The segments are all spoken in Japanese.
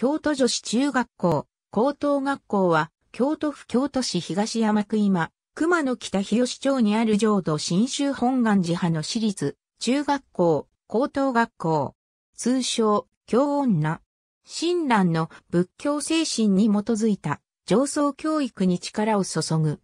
京都女子中学校、高等学校は、京都府京都市東山区今、熊野北日吉町にある浄土新州本願寺派の私立、中学校、高等学校、通称、京女。親鸞の仏教精神に基づいた上層教育に力を注ぐ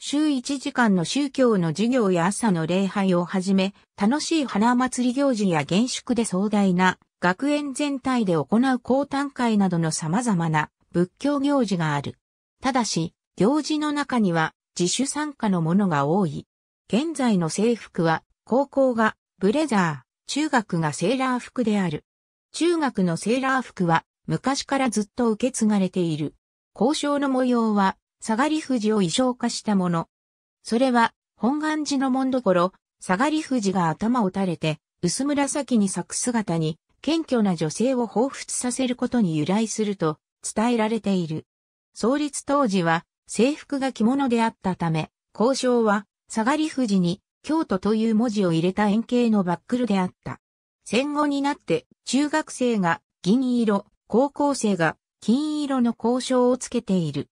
週1時間の宗教の授業や朝の礼拝をはじめ、楽しい花祭り行事や厳粛で壮大な学園全体で行う高単会などの様々な仏教行事がある。ただし、行事の中には自主参加のものが多い。現在の制服は、高校がブレザー、中学がセーラー服である。中学のセーラー服は昔からずっと受け継がれている。交渉の模様は下がり富士を衣装化したもの。それは、本願寺の門所、下がり富士が頭を垂れて、薄紫に咲く姿に、謙虚な女性を彷彿させることに由来すると伝えられている。創立当時は制服が着物であったため、交渉は下がり富士に京都という文字を入れた円形のバックルであった。戦後になって中学生が銀色、高校生が金色の交渉をつけている。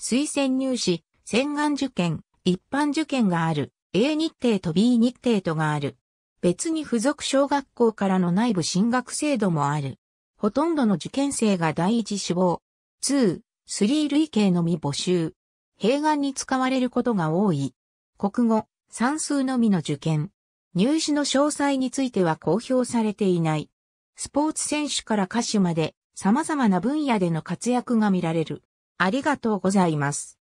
推薦入試、洗顔受験、一般受験がある、A 日程と B 日程とがある。別に付属小学校からの内部進学制度もある。ほとんどの受験生が第一志望、2、3類型のみ募集。併願に使われることが多い。国語、算数のみの受験。入試の詳細については公表されていない。スポーツ選手から歌手まで様々な分野での活躍が見られる。ありがとうございます。